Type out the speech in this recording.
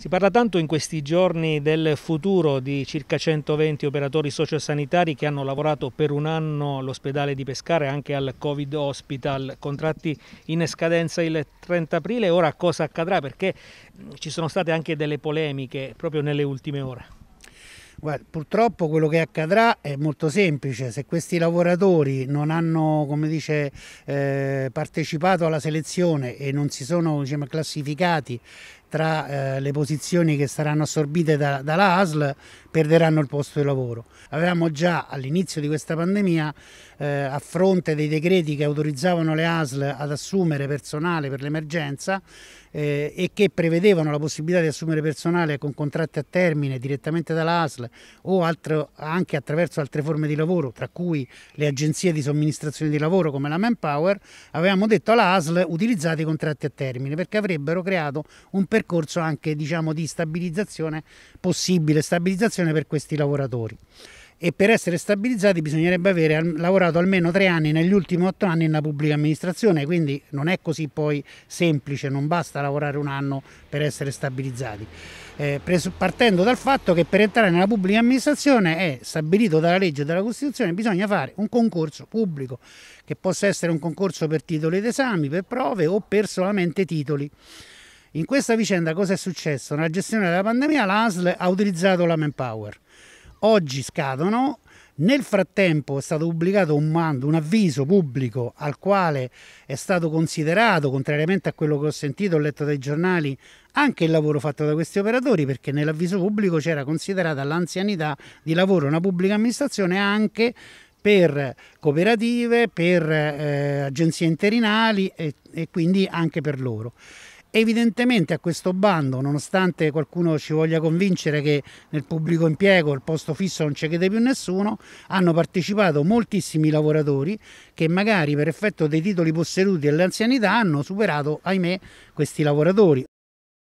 Si parla tanto in questi giorni del futuro di circa 120 operatori sociosanitari che hanno lavorato per un anno all'ospedale di Pescare anche al Covid Hospital, contratti in scadenza il 30 aprile, ora cosa accadrà? Perché ci sono state anche delle polemiche proprio nelle ultime ore. Guarda, purtroppo quello che accadrà è molto semplice, se questi lavoratori non hanno dice, eh, partecipato alla selezione e non si sono diciamo, classificati tra eh, le posizioni che saranno assorbite da, dalla ASL perderanno il posto di lavoro. Avevamo già all'inizio di questa pandemia, eh, a fronte dei decreti che autorizzavano le ASL ad assumere personale per l'emergenza eh, e che prevedevano la possibilità di assumere personale con contratti a termine direttamente dalla ASL o altro, anche attraverso altre forme di lavoro, tra cui le agenzie di somministrazione di lavoro come la Manpower, avevamo detto alla ASL utilizzate i contratti a termine perché avrebbero creato un percorso percorso anche diciamo, di stabilizzazione, possibile stabilizzazione per questi lavoratori e per essere stabilizzati bisognerebbe avere lavorato almeno tre anni negli ultimi otto anni nella pubblica amministrazione, quindi non è così poi semplice, non basta lavorare un anno per essere stabilizzati. Eh, partendo dal fatto che per entrare nella pubblica amministrazione è stabilito dalla legge e dalla Costituzione bisogna fare un concorso pubblico, che possa essere un concorso per titoli d'esami, per prove o per solamente titoli. In questa vicenda cosa è successo? Nella gestione della pandemia l'ASL ha utilizzato la manpower. Oggi scadono, nel frattempo è stato pubblicato un mando, un avviso pubblico al quale è stato considerato, contrariamente a quello che ho sentito, ho letto dai giornali, anche il lavoro fatto da questi operatori, perché nell'avviso pubblico c'era considerata l'anzianità di lavoro una pubblica amministrazione anche per cooperative, per eh, agenzie interinali e, e quindi anche per loro. Evidentemente a questo bando, nonostante qualcuno ci voglia convincere che nel pubblico impiego il posto fisso non ci chiede più nessuno, hanno partecipato moltissimi lavoratori che magari per effetto dei titoli posseduti e dell'anzianità hanno superato, ahimè, questi lavoratori